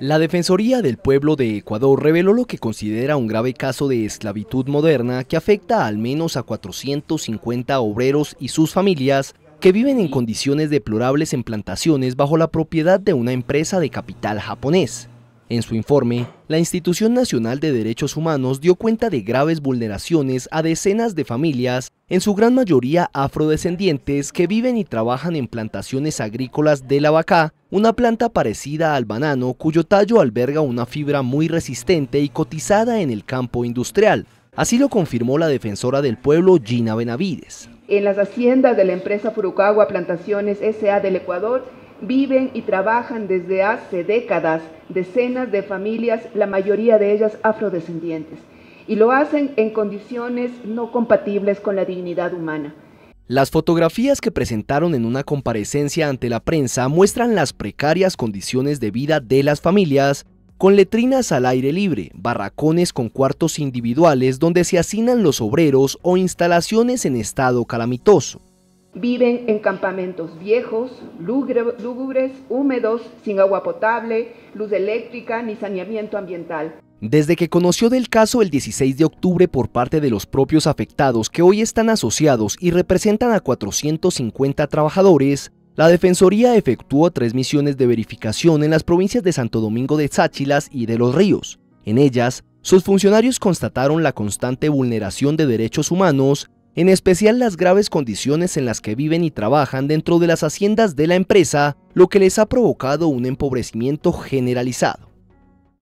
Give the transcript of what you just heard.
La Defensoría del Pueblo de Ecuador reveló lo que considera un grave caso de esclavitud moderna que afecta al menos a 450 obreros y sus familias que viven en condiciones deplorables en plantaciones bajo la propiedad de una empresa de capital japonés. En su informe, la Institución Nacional de Derechos Humanos dio cuenta de graves vulneraciones a decenas de familias, en su gran mayoría afrodescendientes, que viven y trabajan en plantaciones agrícolas de la vaca, una planta parecida al banano cuyo tallo alberga una fibra muy resistente y cotizada en el campo industrial. Así lo confirmó la defensora del pueblo Gina Benavides. En las haciendas de la empresa Furucagua Plantaciones SA del Ecuador viven y trabajan desde hace décadas decenas de familias, la mayoría de ellas afrodescendientes, y lo hacen en condiciones no compatibles con la dignidad humana. Las fotografías que presentaron en una comparecencia ante la prensa muestran las precarias condiciones de vida de las familias, con letrinas al aire libre, barracones con cuartos individuales donde se hacinan los obreros o instalaciones en estado calamitoso. Viven en campamentos viejos, lúgubres, húmedos, sin agua potable, luz eléctrica ni saneamiento ambiental. Desde que conoció del caso el 16 de octubre por parte de los propios afectados que hoy están asociados y representan a 450 trabajadores, la Defensoría efectuó tres misiones de verificación en las provincias de Santo Domingo de Sáchilas y de Los Ríos. En ellas, sus funcionarios constataron la constante vulneración de derechos humanos en especial las graves condiciones en las que viven y trabajan dentro de las haciendas de la empresa, lo que les ha provocado un empobrecimiento generalizado.